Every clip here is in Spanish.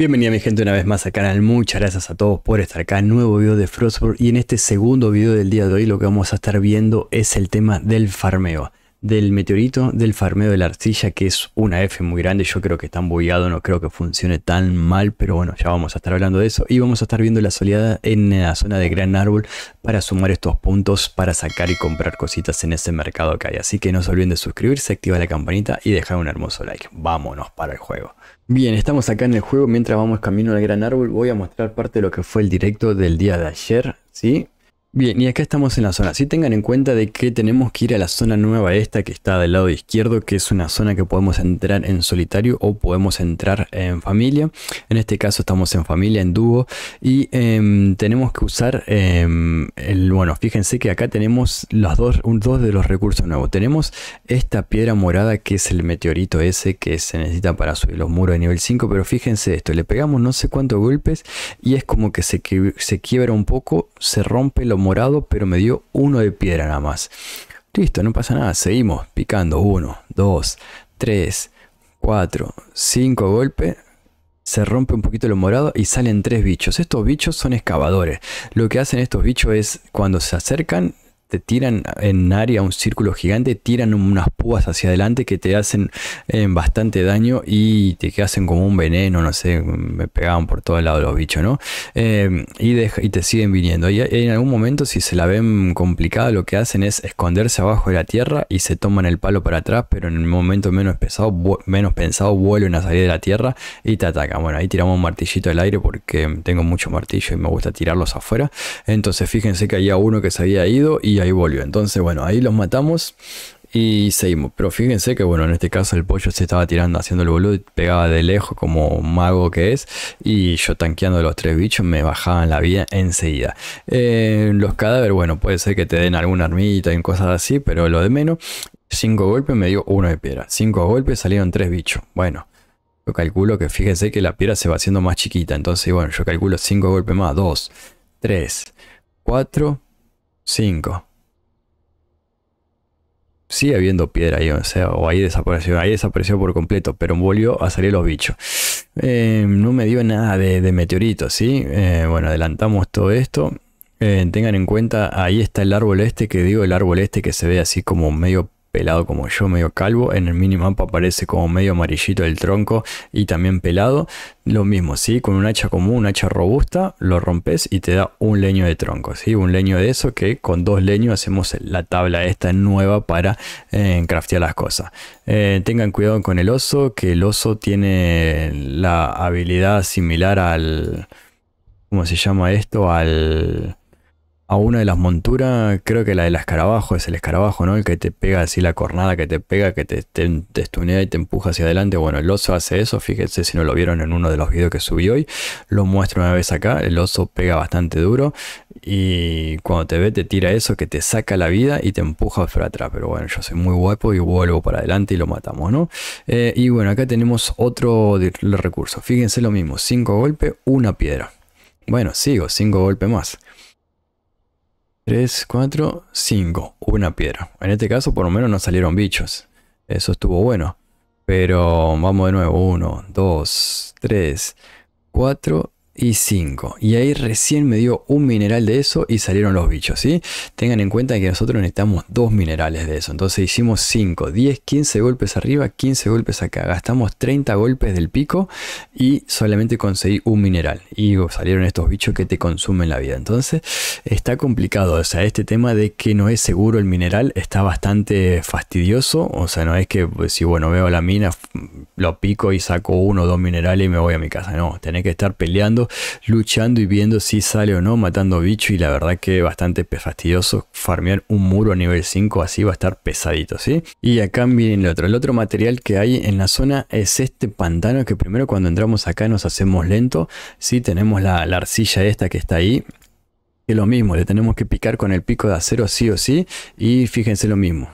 Bienvenida mi gente una vez más al canal, muchas gracias a todos por estar acá, nuevo video de Frostburg y en este segundo video del día de hoy lo que vamos a estar viendo es el tema del farmeo, del meteorito, del farmeo de la arcilla que es una F muy grande, yo creo que está embullado, no creo que funcione tan mal, pero bueno, ya vamos a estar hablando de eso y vamos a estar viendo la soleada en la zona de Gran Árbol para sumar estos puntos para sacar y comprar cositas en ese mercado que hay, así que no se olviden de suscribirse, activar la campanita y dejar un hermoso like, vámonos para el juego. Bien, estamos acá en el juego. Mientras vamos camino al gran árbol, voy a mostrar parte de lo que fue el directo del día de ayer, ¿sí? Bien, y acá estamos en la zona. si tengan en cuenta de que tenemos que ir a la zona nueva esta que está del lado izquierdo, que es una zona que podemos entrar en solitario o podemos entrar en familia. En este caso estamos en familia, en dúo, y em, tenemos que usar, em, el, bueno, fíjense que acá tenemos los dos, de los recursos nuevos. Tenemos esta piedra morada que es el meteorito ese que se necesita para subir los muros de nivel 5, pero fíjense esto, le pegamos no sé cuántos golpes y es como que se, se quiebra un poco, se rompe lo morado, pero me dio uno de piedra nada más. Listo, no pasa nada, seguimos picando. 1, 2, 3, 4, 5 golpes. Se rompe un poquito lo morado y salen tres bichos. Estos bichos son excavadores. Lo que hacen estos bichos es cuando se acercan, te tiran en área un círculo gigante, tiran unas púas hacia adelante que te hacen eh, bastante daño y te hacen como un veneno, no sé, me pegaban por todo el lado los bichos, ¿no? Em, y, y, te siguen viniendo. Y en algún momento, si se la ven complicada, lo que hacen es esconderse abajo de la tierra y se toman el palo para atrás, pero en el momento menos, pesado, menos pensado vuelven a salir de la tierra y te atacan. Bueno, ahí tiramos un martillito al aire porque tengo mucho martillo y me gusta tirarlos afuera. Entonces fíjense que había uno que se había ido y ahí volvió. Entonces, bueno, ahí los matamos y seguimos. Pero fíjense que, bueno, en este caso el pollo se estaba tirando, haciendo el boludo, y pegaba de lejos como mago que es. Y yo tanqueando los tres bichos me bajaban la vida enseguida. Eh, los cadáveres, bueno, puede ser que te den alguna armita y cosas así, pero lo de menos. Cinco golpes me dio uno de piedra. Cinco golpes salieron tres bichos. Bueno, yo calculo que fíjense que la piedra se va haciendo más chiquita. Entonces, bueno, yo calculo cinco golpes más. Dos, tres, cuatro, cinco sigue habiendo piedra ahí, o sea, o ahí desapareció, ahí desapareció por completo, pero volvió a salir los bichos. Eh, no me dio nada de, meteoritos, ¿sí? Eh, bueno, adelantamos todo esto. Eh, tengan en cuenta, ahí está el árbol este que digo, el árbol este que se ve así como medio pelado como yo, medio calvo. En el minimap aparece como medio amarillito el tronco y también pelado. Lo mismo, ¿sí? Con un hacha común, un hacha robusta, lo rompes y te da un leño de tronco, ¿sí? Un leño de eso que con dos leños hacemos la tabla esta nueva para eh, craftear las cosas. Eh, tengan cuidado con el oso, que el oso tiene la habilidad similar al... ¿Cómo se llama esto? Al a una de las monturas, creo que la del escarabajo, es el escarabajo, ¿no? El que te pega así la cornada, que te pega, que te, te, estunea y te empuja hacia adelante. Bueno, el oso hace eso, fíjense si no lo vieron en uno de los videos que subí hoy. Lo muestro una vez acá, el oso pega bastante duro y cuando te ve te tira eso que te saca la vida y te empuja para atrás. Pero bueno, yo soy muy guapo y vuelvo para adelante y lo matamos, ¿no? Eh, y bueno, acá tenemos otro recurso. Fíjense lo mismo, 5 golpes, una piedra. Bueno, sigo, cinco golpes más. 3, 4, 5. Una piedra. En este caso por lo menos no salieron bichos. Eso estuvo bueno. Pero vamos de nuevo. 1, 2, 3, 4, y 5. Y ahí recién me dio un mineral de eso y salieron los bichos, ¿sí? Tengan en cuenta que nosotros necesitamos dos minerales de eso. Entonces hicimos 5, 10, 15 golpes arriba, 15 golpes acá. Gastamos 30 golpes del pico y solamente conseguí un mineral. Y salieron estos bichos que te consumen la vida. Entonces está complicado. O sea, este tema de que no es seguro el mineral está bastante fastidioso. O sea, no es que pues, si, bueno, veo la mina, lo pico y saco uno o dos minerales y me voy a mi casa. No, tenés que estar peleando luchando y viendo si sale o no, matando bicho. Y la verdad que bastante fastidioso farmear un muro a nivel 5, así va a estar pesadito, ¿sí? Y acá miren el otro. El otro material que hay en la zona es este pantano que primero cuando entramos acá nos hacemos lento, ¿sí? Tenemos la, arcilla esta que está ahí, que lo mismo, le tenemos que picar con el pico de acero sí o sí y fíjense lo mismo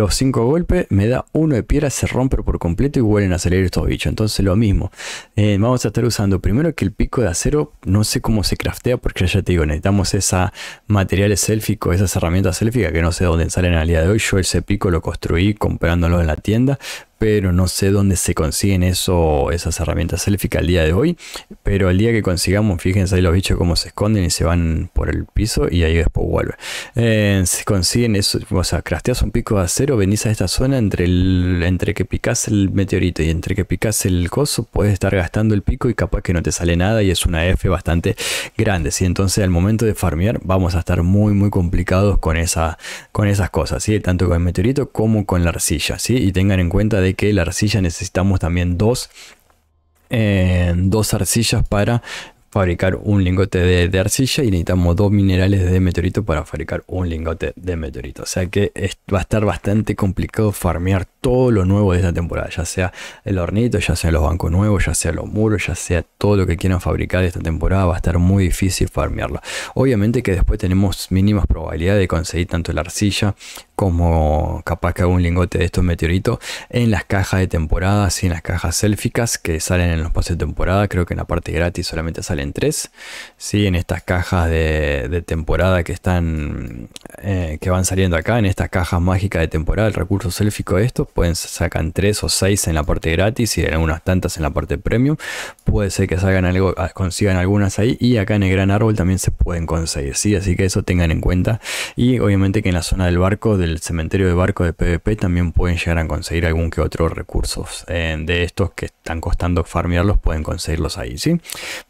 los cinco golpes, me da uno de piedra, se rompe por completo y vuelven a salir estos bichos. Entonces lo mismo, eh, vamos a estar usando primero que el pico de acero, no sé cómo se craftea, porque ya te digo, necesitamos esa materiales élficos, esas herramientas élficas que no sé dónde salen al día de hoy. Yo ese pico lo construí comprándolo en la tienda, pero no sé dónde se consiguen eso, esas herramientas selfie al día de hoy. Pero el día que consigamos, fíjense ahí los bichos cómo se esconden y se van por el piso y ahí después vuelven. Eh, se consiguen eso, o sea, crasteas un pico de acero, venís a esta zona entre, el, entre que picas el meteorito y entre que picas el coso, puedes estar gastando el pico y capaz que no te sale nada y es una F bastante grande. Entonces al momento de farmear vamos a estar muy muy complicados con, esa, con esas cosas, ¿sí? tanto con el meteorito como con la arcilla. Y tengan en cuenta de que la arcilla necesitamos también dos eh, dos arcillas para fabricar un lingote de, arcilla y necesitamos dos minerales de meteorito para fabricar un lingote de meteorito. O sea que va a estar bastante complicado farmear todo lo nuevo de esta temporada, ya sea el hornito, ya sea los bancos nuevos, ya sea los muros, ya sea todo lo que quieran fabricar esta temporada, va a estar muy difícil farmearlo. Obviamente que después tenemos mínimas probabilidades de conseguir tanto la arcilla como capaz que un lingote de estos meteoritos en las cajas de temporada y en las cajas élficas que salen en los pases de temporada. Creo que en la parte gratis solamente sale en tres, ¿sí? en estas cajas de, temporada que están eh, que van saliendo acá, en estas cajas mágicas de temporada, el recurso selfico, de estos, pueden sacan tres o seis en la parte gratis y en algunas tantas en la parte premium, puede ser que salgan algo, ah, consigan algunas ahí y acá en el gran árbol también se pueden conseguir, ¿sí? así que eso tengan en cuenta y obviamente que en la zona del barco, del cementerio de barco de PvP también pueden llegar a conseguir algún que otro recursos eh, de estos que están costando farmearlos, pueden conseguirlos ahí, ¿sí?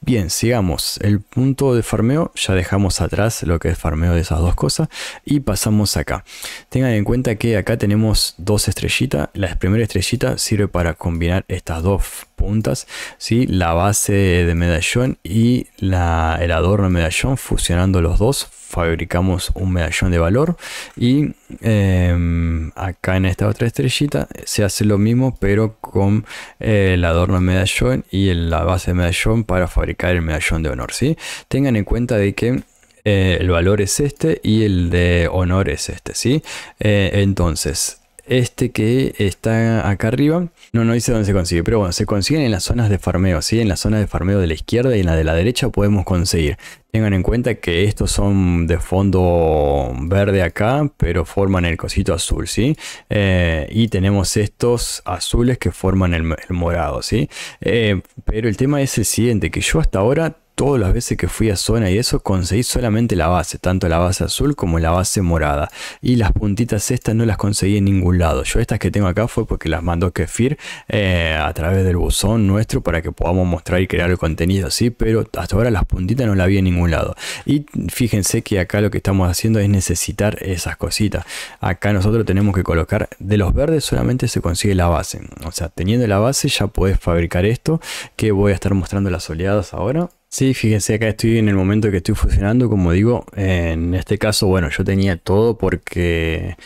Bien, sigamos, el punto de farmeo, ya dejamos atrás lo que es farmeo de esas dos cosas y pasamos acá. Tengan en cuenta que acá tenemos dos estrellitas, la primera estrellita sirve para combinar estas dos puntas, ¿sí? la base de medallón y el adorno de medallón fusionando los dos fabricamos un medallón de valor y em, acá en esta otra estrellita se hace lo mismo pero con eh, el adorno medallón y la base de medallón para fabricar el medallón de honor ¿sí? tengan en cuenta de que eh, el valor es este y el de honor es este, ¿sí? Eh, entonces, este que está acá arriba, no, no dice dónde se consigue, pero bueno, se consiguen en las zonas de farmeo, ¿sí? En la zona de farmeo de la izquierda y en la de la derecha podemos conseguir. Tengan en cuenta que estos son de fondo verde acá, pero forman el cosito azul, ¿sí? Eh, y tenemos estos azules que forman el, morado, ¿sí? Eh, pero el tema es el siguiente, que yo hasta ahora todas las veces que fui a zona y eso conseguí solamente la base, tanto la base azul como la base morada. Y las puntitas estas no las conseguí en ningún lado. Yo estas que tengo acá fue porque las mandó Kefir eh, a través del buzón nuestro para que podamos mostrar y crear el contenido así, pero hasta ahora las puntitas no las vi en ningún lado. Y fíjense que acá lo que estamos haciendo es necesitar esas cositas. Acá nosotros tenemos que colocar de los verdes solamente se consigue la base. O sea, teniendo la base ya puedes fabricar esto que voy a estar mostrando las oleadas ahora Sí, fíjense, acá estoy en el momento que estoy funcionando como digo, en este caso, bueno, yo tenía todo porque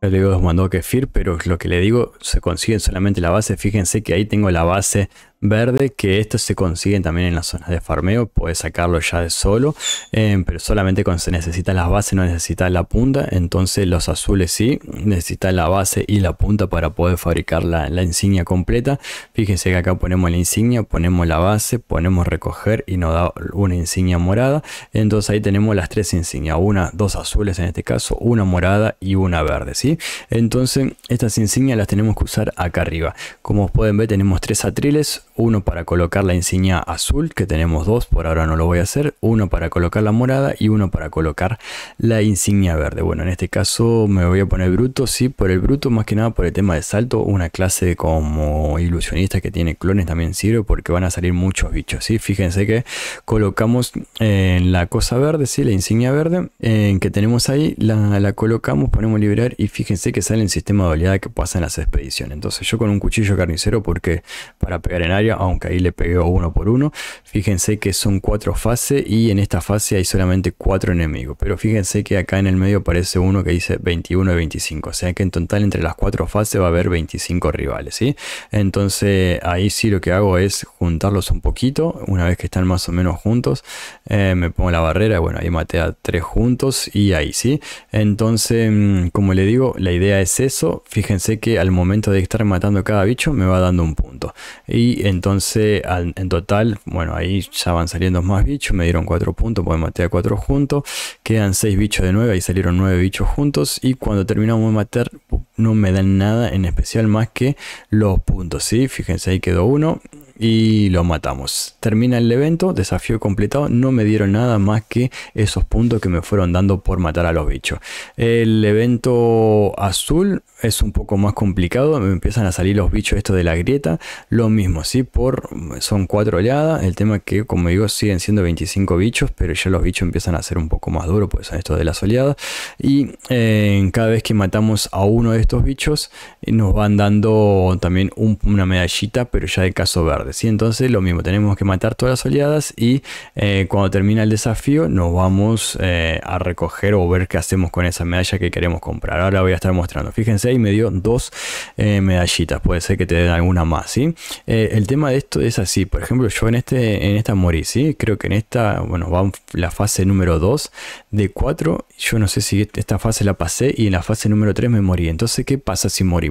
El le digo, mandó kefir, pero lo que le digo, se consigue solamente la base, fíjense que ahí tengo la base verde, que estos se consiguen también en las zonas de farmeo, puede sacarlo ya de solo, em, pero solamente cuando se necesita las bases, no necesita la punta, entonces los azules sí, necesita la base y la punta para poder fabricar la, la insignia completa. Fíjense que acá ponemos la insignia, ponemos la base, ponemos recoger y nos da una insignia morada, entonces ahí tenemos las tres insignias, una, dos azules en este caso, una morada y una verde, ¿sí? Entonces estas insignias las tenemos que usar acá arriba. Como pueden ver tenemos tres atriles, uno para colocar la insignia azul, que tenemos dos, por ahora no lo voy a hacer, uno para colocar la morada y uno para colocar la insignia verde. Bueno, en este caso me voy a poner bruto, sí, por el bruto, más que nada por el tema de salto, una clase como ilusionista que tiene clones también sirve porque van a salir muchos bichos, sí. Fíjense que colocamos eh, en la cosa verde, sí, la insignia verde en eh, que tenemos ahí, la, colocamos, ponemos liberar y fíjense que sale el sistema de habilidad que pasa en las expediciones. Entonces yo con un cuchillo carnicero porque para pegar en aire aunque ahí le pegué uno por uno. Fíjense que son cuatro fases y en esta fase hay solamente cuatro enemigos. Pero fíjense que acá en el medio aparece uno que dice 21 y 25. O sea que en total entre las cuatro fases va a haber 25 rivales. y Entonces ahí sí lo que hago es juntarlos un poquito. Una vez que están más o menos juntos, eh, me pongo la barrera. Bueno, ahí maté a tres juntos y ahí sí. Entonces, mm, como le digo, la idea es eso. Fíjense que al momento de estar matando cada bicho me va dando un punto. Y entonces, en total, bueno, ahí ya van saliendo más bichos. Me dieron 4 puntos pues maté a 4 juntos. Quedan 6 bichos de 9. Ahí salieron 9 bichos juntos. Y cuando terminamos de matar, no me dan nada en especial más que los puntos. ¿sí? Fíjense, ahí quedó uno. Y lo matamos. Termina el evento, desafío completado. No me dieron nada más que esos puntos que me fueron dando por matar a los bichos. El evento azul es un poco más complicado. Me empiezan a salir los bichos estos de la grieta. Lo mismo, ¿sí? Por, son cuatro oleadas. El tema que, como digo, siguen siendo 25 bichos, pero ya los bichos empiezan a ser un poco más duros, pues son estos de las oleadas. Y eh, cada vez que matamos a uno de estos bichos, nos van dando también una medallita, pero ya de caso verde. ¿sí? Entonces lo mismo, tenemos que matar todas las oleadas y eh, cuando termina el desafío nos vamos eh, a recoger o ver qué hacemos con esa medalla que queremos comprar. Ahora voy a estar mostrando. Fíjense, ahí me dio dos eh, medallitas, puede ser que te den alguna más. ¿sí? el tema de esto es así, por ejemplo, yo en, este, en esta morí, ¿sí? creo que en esta, bueno, va la fase número 2 de 4, yo no sé si esta fase la pasé y en la fase número 3 me morí. Entonces, ¿qué pasa si morí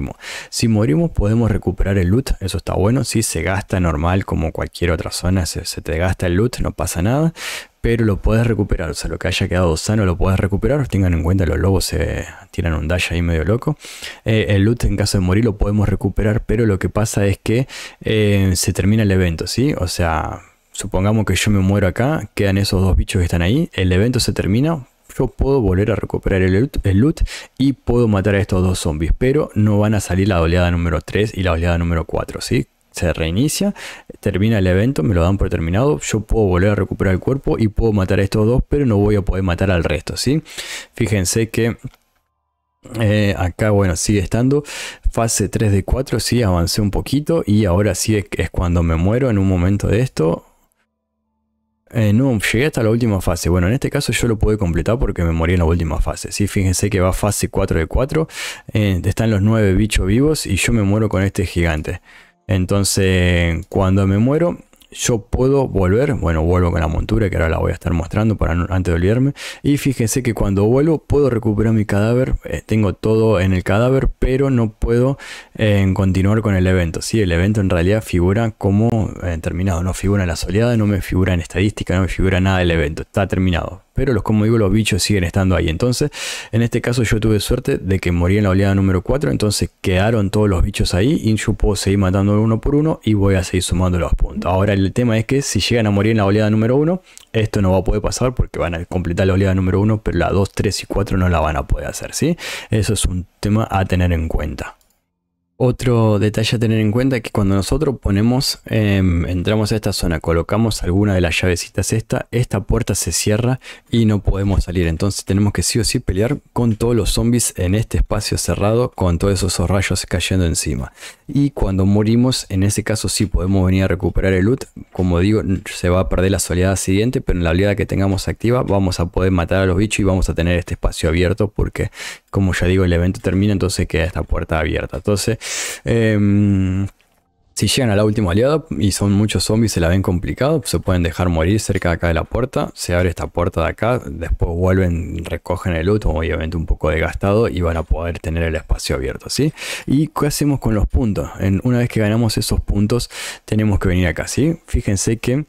si morimos podemos recuperar el loot, eso está bueno, si se gasta normal como cualquier otra zona, se, te gasta el loot, no pasa nada, pero lo puedes recuperar. O sea, lo que haya quedado sano lo puedes recuperar. Tengan en cuenta, los lobos se tiran un dash ahí medio loco. Eh, el loot en caso de morir lo podemos recuperar, pero lo que pasa es que eh, se termina el evento, ¿sí? O sea, supongamos que yo me muero acá, quedan esos dos bichos que están ahí, el evento se termina, yo puedo volver a recuperar el loot, y puedo matar a estos dos zombies, pero no van a salir la oleada número 3 y la oleada número 4, ¿sí? Se reinicia, termina el evento, me lo dan por terminado, yo puedo volver a recuperar el cuerpo y puedo matar a estos dos, pero no voy a poder matar al resto, ¿sí? Fíjense que... Eh, acá, bueno, sigue estando. Fase 3 de 4, sí, avancé un poquito. Y ahora sí es cuando me muero en un momento de esto eh, no, llegué hasta la última fase. Bueno, en este caso yo lo pude completar porque me morí en la última fase. ¿sí? Fíjense que va fase 4 de 4. Eh, están los 9 bichos vivos y yo me muero con este gigante. Entonces, cuando me muero, yo puedo volver, bueno, vuelvo con la montura que ahora la voy a estar mostrando para antes de olvidarme. Y fíjense que cuando vuelvo puedo recuperar mi cadáver, eh, tengo todo en el cadáver, pero no puedo eh, continuar con el evento. si ¿sí? El evento en realidad figura como eh, terminado, no figura en la soleada, no me figura en estadística, no me figura nada el evento, está terminado. Pero los, como digo, los bichos siguen estando ahí. Entonces, en este caso yo tuve suerte de que morí en la oleada número 4. Entonces quedaron todos los bichos ahí. Y yo puedo seguir matando uno por uno y voy a seguir sumando los puntos. Ahora el el tema es que si llegan a morir en la oleada número 1, esto no va a poder pasar porque van a completar la oleada número 1, pero la 2, 3 y 4 no la van a poder hacer, ¿sí? Eso es un tema a tener en cuenta. Otro detalle a tener en cuenta es que cuando nosotros ponemos, em, entramos a esta zona, colocamos alguna de las llavecitas esta, esta puerta se cierra y no podemos salir. Entonces tenemos que sí o sí pelear con todos los zombies en este espacio cerrado, con todos esos rayos cayendo encima. Y cuando morimos, en ese caso sí podemos venir a recuperar el loot. Como digo, se va a perder la soledad siguiente, pero en la oleada que tengamos activa vamos a poder matar a los bichos y vamos a tener este espacio abierto porque como ya digo, el evento termina, entonces queda esta puerta abierta. Entonces, em, si llegan a la última aliada y son muchos zombies, se la ven complicado, se pueden dejar morir cerca de acá de la puerta, se abre esta puerta de acá, después vuelven, recogen el último obviamente un poco desgastado, y van a poder tener el espacio abierto, ¿sí? ¿Y qué hacemos con los puntos? En, una vez que ganamos esos puntos, tenemos que venir acá, ¿sí? Fíjense que eh,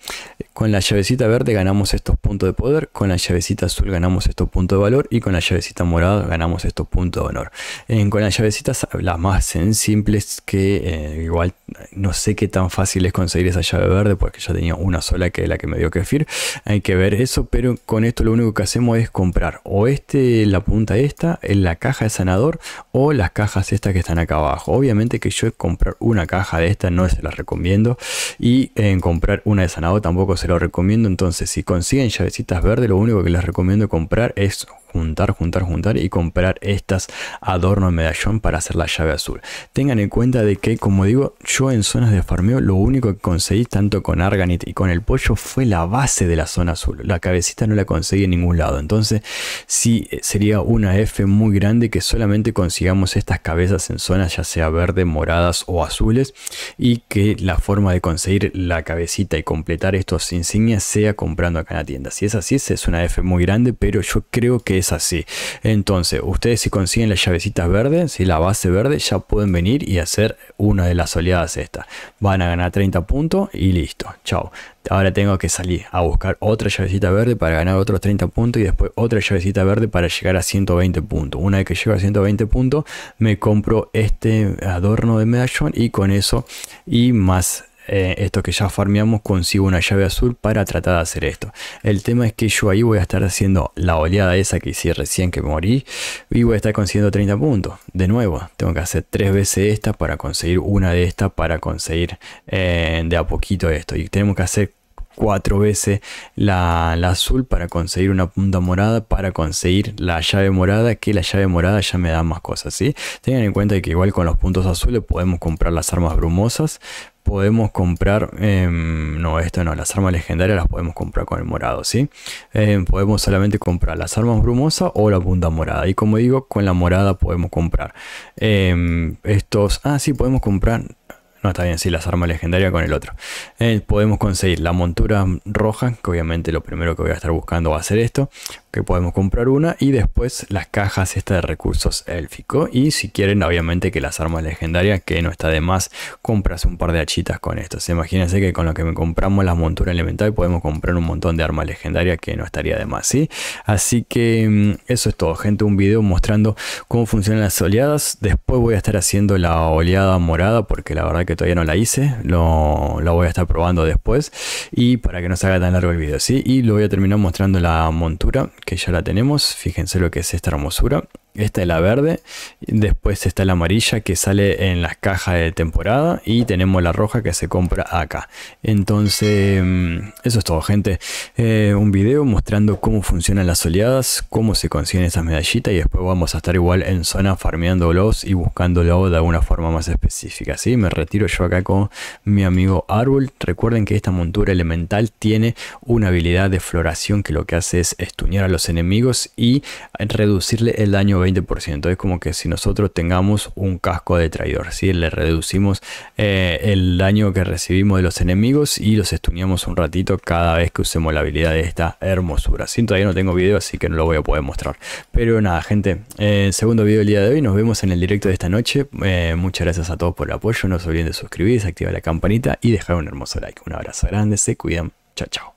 con la llavecita verde ganamos estos puntos de poder, con la llavecita azul ganamos estos puntos de valor, y con la llavecita morada ganamos estos puntos de honor. En, con las llavecitas, las más simples que eh, igual no sé qué tan fácil es conseguir esa llave verde porque ya tenía una sola que es la que me dio Kefir. Hay que ver eso, pero con esto lo único que hacemos es comprar o este, la punta esta, en la caja de sanador o las cajas estas que están acá abajo. Obviamente que yo comprar una caja de esta no se la recomiendo y en comprar una de sanador tampoco se lo recomiendo. Entonces si consiguen llavecitas verdes lo único que les recomiendo comprar es juntar, juntar, juntar y comprar estas adorno medallón para hacer la llave azul. Tengan en cuenta de que, como digo, yo en zonas de farmeo lo único que conseguí tanto con Arganit y con el pollo fue la base de la zona azul. La cabecita no la conseguí en ningún lado. Entonces, si eh, sería una F muy grande que solamente consigamos estas cabezas en zonas ya sea verde, moradas o azules y que la forma de conseguir la cabecita y completar estos insignias sea comprando acá en la tienda. Si es así, es una F muy grande, pero yo creo que así. Entonces, ustedes si consiguen las llavecita verdes, si la base verde, ya pueden venir y hacer una de las oleadas estas. Van a ganar 30 puntos y listo. Chao. Ahora tengo que salir a buscar otra llavecita verde para ganar otros 30 puntos y después otra llavecita verde para llegar a 120 puntos. Una vez que llego a 120 puntos, me compro este adorno de medallón y con eso y más eh, esto que ya farmeamos consigo una llave azul para tratar de hacer esto. El tema es que yo ahí voy a estar haciendo la oleada esa que hice recién que morí y voy a estar consiguiendo 30 puntos. De nuevo, tengo que hacer tres veces esta para conseguir una de estas para conseguir eh, de a poquito esto. Y tenemos que hacer cuatro veces la, azul para conseguir una punta morada, para conseguir la llave morada, que la llave morada ya me da más cosas, ¿sí? Tengan en cuenta que igual con los puntos azules podemos comprar las armas brumosas, podemos comprar, em, no, esto no, las armas legendarias las podemos comprar con el morado, ¿sí? Em, podemos solamente comprar las armas brumosas o la punta morada. Y como digo, con la morada podemos comprar em, estos... Ah, sí, podemos comprar... No, está bien, sí, las armas legendarias con el otro. Eh, podemos conseguir la montura roja, que obviamente lo primero que voy a estar buscando va a ser esto que podemos comprar una y después las cajas estas de recursos élfico y si quieren obviamente que las armas legendarias que no está de más compras un par de hachitas con estos imagínense que con lo que me compramos las monturas elemental podemos comprar un montón de armas legendarias que no estaría de más ¿sí? así que mm, eso es todo gente un video mostrando cómo funcionan las oleadas después voy a estar haciendo la oleada morada porque la verdad que todavía no la hice lo, la voy a estar probando después y para que no se haga tan largo el video ¿sí? y lo voy a terminar mostrando la montura que ya la tenemos. Fíjense lo que es esta hermosura. Esta es la verde. Después está la amarilla que sale en las cajas de temporada. Y tenemos la roja que se compra acá. Entonces, mm, eso es todo, gente. Eh, un video mostrando cómo funcionan las oleadas, cómo se consiguen esas medallitas. Y después vamos a estar igual en zona farmeando los y buscándolos de alguna forma más específica. así Me retiro yo acá con mi amigo Árbol. Recuerden que esta montura elemental tiene una habilidad de floración que lo que hace es estuñar a los enemigos y reducirle el daño 20%. Es como que si nosotros tengamos un casco de traidor, si le reducimos eh, el daño que recibimos de los enemigos y los estuneamos un ratito cada vez que usemos la habilidad de esta hermosura. si Todavía no tengo video, así que no lo voy a poder mostrar. Pero nada, gente, eh, segundo video del día de hoy. Nos vemos en el directo de esta noche. Eh, muchas gracias a todos por el apoyo. No se olviden de suscribirse, activar la campanita y dejar un hermoso like. Un abrazo grande, se cuidan. Chao, chao.